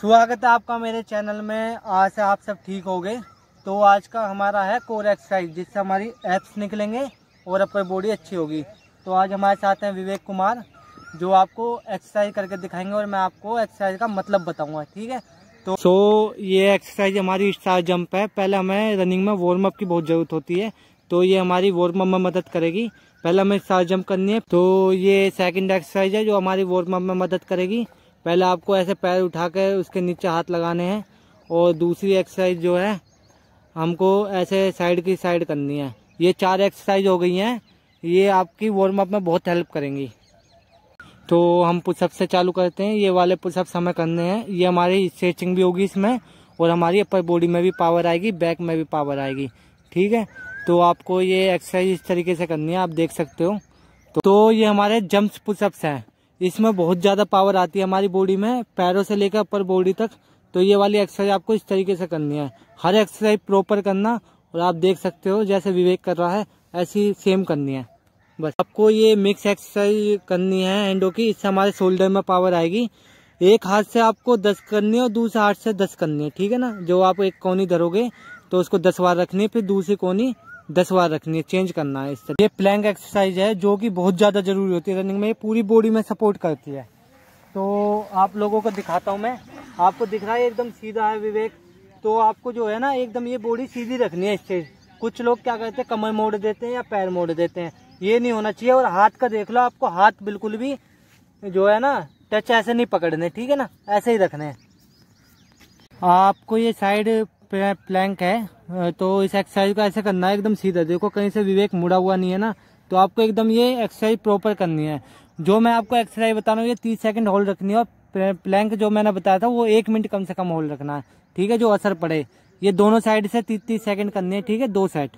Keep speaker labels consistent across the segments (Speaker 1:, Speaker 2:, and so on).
Speaker 1: स्वागत है आपका मेरे चैनल में आज से आप सब ठीक हो गए तो आज का हमारा है कोर एक्सरसाइज जिससे हमारी एप्स निकलेंगे और अपनी बॉडी अच्छी होगी तो आज हमारे साथ हैं विवेक कुमार जो आपको एक्सरसाइज करके दिखाएंगे और मैं आपको एक्सरसाइज का मतलब बताऊंगा ठीक है तो सो so, ये एक्सरसाइज हमारी स्टार जंप है पहले हमें रनिंग में वार्म अप की बहुत ज़रूरत होती है तो ये हमारी वार्म अप में मदद करेगी पहले हमें स्टार जंप करनी है तो ये सेकेंड एक्सरसाइज है जो हमारी वार्म अप में मदद करेगी पहले आपको ऐसे पैर उठा कर उसके नीचे हाथ लगाने हैं और दूसरी एक्सरसाइज जो है हमको ऐसे साइड की साइड करनी है ये चार एक्सरसाइज हो गई हैं ये आपकी वार्म अप में बहुत हेल्प करेंगी तो हम पुशअप से चालू करते हैं ये वाले पुशअप्स हमें करने हैं ये हमारी स्ट्रेचिंग भी होगी इसमें और हमारी अपर बॉडी में भी पावर आएगी बैक में भी पावर आएगी ठीक है तो आपको ये एक्सरसाइज इस तरीके से करनी है आप देख सकते हो तो, ये हमारे जम्प्स पुशअप्स हैं इसमें बहुत ज़्यादा पावर आती है हमारी बॉडी में पैरों से लेकर अपर बॉडी तक तो ये वाली एक्सरसाइज आपको इस तरीके से करनी है हर एक्सरसाइज प्रॉपर करना और आप देख सकते हो जैसे विवेक कर रहा है ऐसी सेम करनी है बस आपको ये मिक्स एक्सरसाइज करनी है एंडो की इससे हमारे शोल्डर में पावर आएगी एक हाथ से आपको दस करनी है और दूसरे हाथ से दस करनी है ठीक है ना जो आप एक कोनी धरोगे तो उसको दस बार रखनी है फिर दूसरी कोनी दस बार रखनी है चेंज करना है इस तरह ये प्लैंक एक्सरसाइज है जो कि बहुत ज़्यादा ज़रूरी होती है रनिंग में ये पूरी बॉडी में सपोर्ट करती है तो आप लोगों को दिखाता हूँ मैं आपको दिख रहा है एकदम सीधा है विवेक तो आपको जो है ना एकदम ये बॉडी सीधी रखनी है स्टेज कुछ लोग क्या करते हैं कमर मोड़ देते हैं या पैर मोड़ देते हैं ये नहीं होना चाहिए और हाथ का देख लो आपको हाथ बिल्कुल भी जो है ना टच ऐसे नहीं पकड़ने ठीक है ना ऐसे ही रखने हैं आपको ये साइड प्लैंक है तो इस एक्सरसाइज को ऐसे करना है एकदम सीधा देखो कहीं से विवेक मुड़ा हुआ नहीं है ना तो आपको एकदम ये एक्सरसाइज प्रॉपर करनी है जो मैं आपको एक्सरसाइज बता रहा हूँ ये तीस सेकंड होल्ड रखनी है और प्लैंक जो मैंने बताया था वो एक मिनट कम से कम होल्ड रखना है ठीक है जो असर पड़े ये दोनों साइड से तीस तीस सेकेंड करनी है ठीक है दो सेट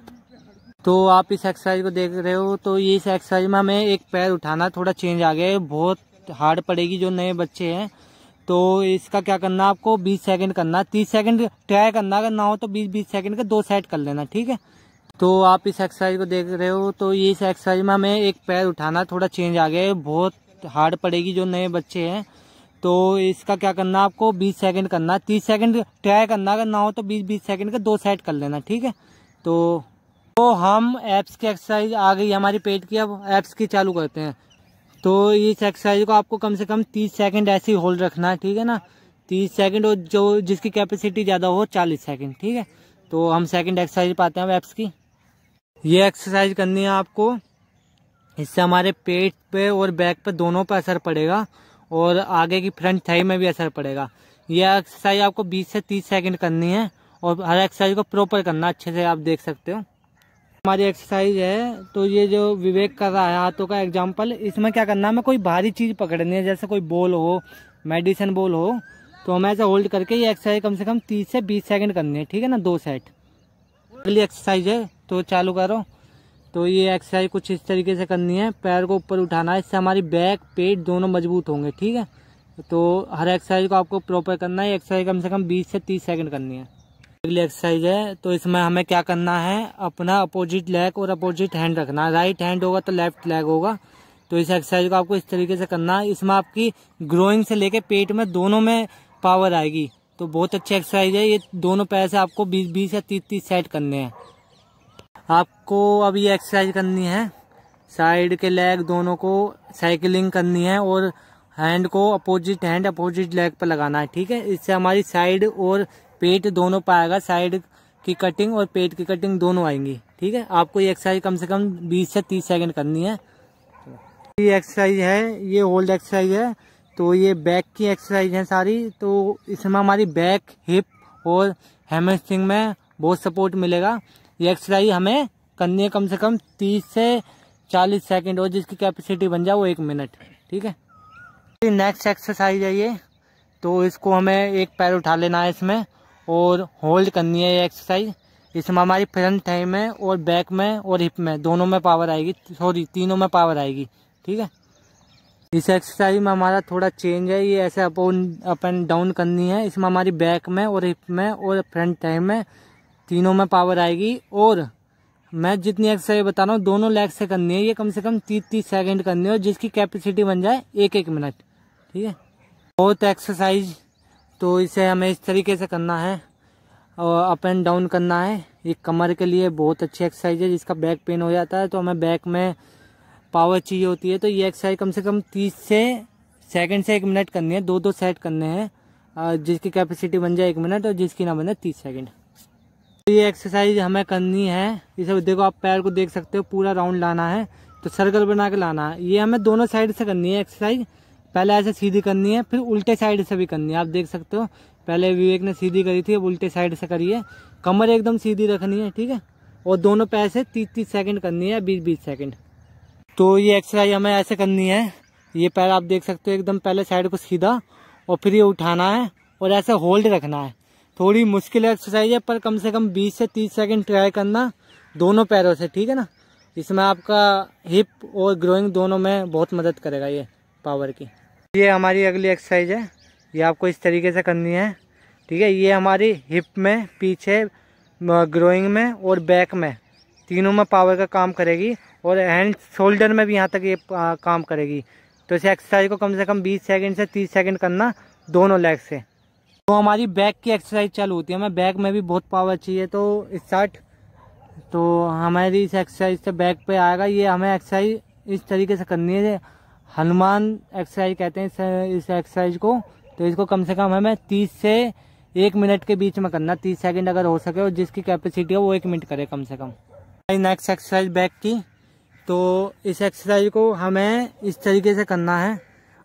Speaker 1: तो आप इस एक्सरसाइज को देख रहे हो तो ये इस एक्सरसाइज में हमें एक पैर उठाना थोड़ा चेंज आ गया है बहुत हार्ड पड़ेगी जो नए बच्चे हैं तो इसका क्या करना आपको बीस सेकेंड करना तीस सेकेंड ट्राई करना अगर ना हो तो बीस बीस सेकेंड का दो सेट कर लेना ठीक है तो आप इस एक्सरसाइज को देख रहे हो तो ये इस एक्सरसाइज में हमें एक पैर उठाना थोड़ा चेंज आ गया है बहुत हार्ड पड़ेगी जो नए बच्चे हैं तो इसका क्या करना आपको बीस सेकेंड करना तीस सेकेंड ट्राई करना अगर ना हो तो बीस बीस सेकेंड का दो सेट कर लेना ठीक है तो तो हम एप्स की एक्सरसाइज आ गई हमारी पेट की अब एप्स की चालू करते हैं तो इस एक्सरसाइज को आपको कम से कम तीस सेकेंड ऐसे ही होल्ड रखना है ठीक है ना तीस सेकेंड और जो जिसकी कैपेसिटी ज़्यादा हो चालीस सेकेंड ठीक है तो हम सेकेंड एक्सरसाइज पाते हैं वेब्स की ये एक्सरसाइज करनी है आपको इससे हमारे पेट पे और बैक पे दोनों पे असर पड़ेगा और आगे की फ्रंट थाई में भी असर पड़ेगा यह एक्सरसाइज आपको बीस से तीस सेकेंड करनी है और हर एक्सरसाइज को प्रॉपर करना अच्छे से आप देख सकते हो हमारी एक्सरसाइज है तो ये जो विवेक कर रहा है हाथों का एग्जाम्पल इसमें क्या करना हमें कोई भारी चीज़ पकड़नी है जैसे कोई बॉल हो मेडिसिन बॉल हो तो हमें ऐसे होल्ड करके ये एक्सरसाइज कम से कम तीस से बीस सेकेंड करनी है ठीक है ना दो सेट अगली एक्सरसाइज है तो चालू करो तो ये एक्सरसाइज कुछ इस तरीके से करनी है पैर को ऊपर उठाना है इससे हमारी बैक पेट दोनों मजबूत होंगे ठीक है तो हर एक्सरसाइज को आपको प्रॉपर करना है एक्सरसाइज कम से कम बीस से तीस सेकेंड करनी है अगली एक्सरसाइज है तो इसमें हमें क्या करना है अपना अपोजिट लेग और अपोजिट हैंड रखना राइट हैंड होगा तो लेफ्ट लेग होगा तो इस एक्सरसाइज को आपको इस तरीके से करना है इसमें आपकी ग्रोइंग से लेके पेट में दोनों में पावर आएगी तो बहुत अच्छी एक्सरसाइज है ये दोनों पैर से आपको बीस बीस या तीस तीस सेट करने हैं आपको अब ये एक्सरसाइज करनी है साइड के लेग दोनों को साइकिलिंग करनी है और हैंड को अपोजिट हैंड अपोजिट लेग पर लगाना है ठीक है इससे हमारी साइड और पेट दोनों पाएगा साइड की कटिंग और पेट की कटिंग दोनों आएंगी ठीक है आपको ये एक्सरसाइज कम से कम 20 से 30 सेकंड करनी है ये एक्सरसाइज है ये होल्ड एक्सरसाइज है तो ये बैक की एक्सरसाइज है सारी तो इसमें हमारी बैक हिप और हेमस्ट्रिंग में बहुत सपोर्ट मिलेगा ये एक्सरसाइज हमें करनी है कम से कम 30 से 40 सेकंड और जिसकी कैपेसिटी बन जाए वो एक मिनट ठीक है नेक्स्ट एक्सरसाइज है ये तो इसको हमें एक पैर उठा लेना है इसमें और होल्ड करनी है ये एक्सरसाइज इसमें हमारी फ्रंट टाइम में और बैक में और हिप में दोनों में पावर आएगी सॉरी तीनों में पावर आएगी ठीक है इस एक्सरसाइज में हमारा थोड़ा चेंज है ये ऐसे अप अप एंड डाउन करनी है इसमें हमारी बैक में और हिप में और फ्रंट टाइम में तीनों में पावर आएगी और मैं जितनी एक्सरसाइज बता रहा हूँ दोनों लेग से करनी है ये कम से कम तीस तीस सेकेंड करनी है जिसकी कैपेसिटी बन जाए एक एक मिनट ठीक है बहुत एक्सरसाइज तो इसे हमें इस तरीके से करना है और अप एंड डाउन करना है ये कमर के लिए बहुत अच्छी एक्सरसाइज है जिसका बैक पेन हो जाता है तो हमें बैक में पावर चाहिए होती है तो ये एक्सरसाइज कम से कम तीस से सेकंड से एक मिनट करनी है दो दो सेट करने हैं जिसकी कैपेसिटी बन जाए एक मिनट और जिसकी ना बने तीस सेकेंड तो ये एक्सरसाइज हमें करनी है इसे देखो आप पैर को देख सकते हो पूरा राउंड लाना है तो सर्कल बना के लाना है ये हमें दोनों साइड से करनी है एक्सरसाइज पहले ऐसे सीधी करनी है फिर उल्टे साइड से भी करनी है आप देख सकते हो पहले विवेक ने सीधी करी थी अब उल्टे साइड से करी है कमर एकदम सीधी रखनी है ठीक है और दोनों पैर से तीस तीस सेकेंड करनी है बीस बीस सेकेंड तो ये एक्सरसाइज हमें ऐसे करनी है ये पैर आप देख सकते हो एकदम पहले साइड को सीधा और फिर ये उठाना है और ऐसे होल्ड रखना है थोड़ी मुश्किल एक्सरसाइज है पर कम से कम 20 से 30 सेकंड ट्राई करना दोनों पैरों से ठीक है ना इसमें आपका हिप और ग्रोइंग दोनों में बहुत मदद करेगा ये पावर की ये हमारी अगली एक्सरसाइज है ये आपको इस तरीके से करनी है ठीक है ये हमारी हिप में पीछे ग्रोइंग में और बैक में तीनों में पावर का काम करेगी और हैंड शोल्डर में भी यहाँ तक ये काम करेगी तो इस एक्सरसाइज को कम से कम 20 सेकंड से 30 सेकंड करना दोनों लेग से तो हमारी बैक की एक्सरसाइज चालू होती है हमें बैक में भी बहुत पावर चाहिए तो स्टार्ट तो हमारी इस एक्सरसाइज से बैक पे आएगा ये हमें एक्सरसाइज इस तरीके से करनी है हनुमान एक्सरसाइज कहते हैं इस एक्सरसाइज को तो इसको कम से कम हमें तीस से एक मिनट के बीच में करना तीस सेकंड अगर हो सके और जिसकी कैपेसिटी है वो एक मिनट करे कम से कम नेक्स्ट एक्सरसाइज बैक की तो इस एक्सरसाइज को हमें इस तरीके से करना है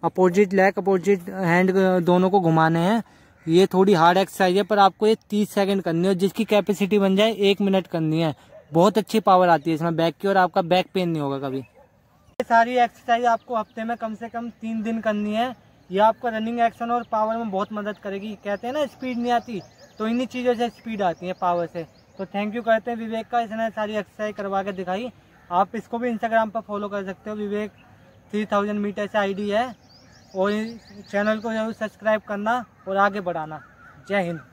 Speaker 1: अपोजिट लेग अपोजिट हैंड दोनों को घुमाने हैं ये थोड़ी हार्ड एक्सरसाइज है पर आपको ये तीस सेकंड करनी है जिसकी कैपेसिटी बन जाए एक मिनट करनी है बहुत अच्छी पावर आती है इसमें बैक की और आपका बैक पेन नहीं होगा कभी सारी एक्सरसाइज आपको हफ्ते में कम से कम तीन दिन करनी है ये आपका रनिंग एक्शन और पावर में बहुत मदद करेगी कहते हैं ना स्पीड नहीं आती तो इन्हीं चीज़ों से स्पीड आती है पावर से तो थैंक यू कहते हैं विवेक का इसने सारी एक्सरसाइज करवा के दिखाई आप इसको भी इंस्टाग्राम पर फॉलो कर सकते हो विवेक थ्री थाउजेंड मीटर से आई है और चैनल को जरूर सब्सक्राइब करना और आगे बढ़ाना जय हिंद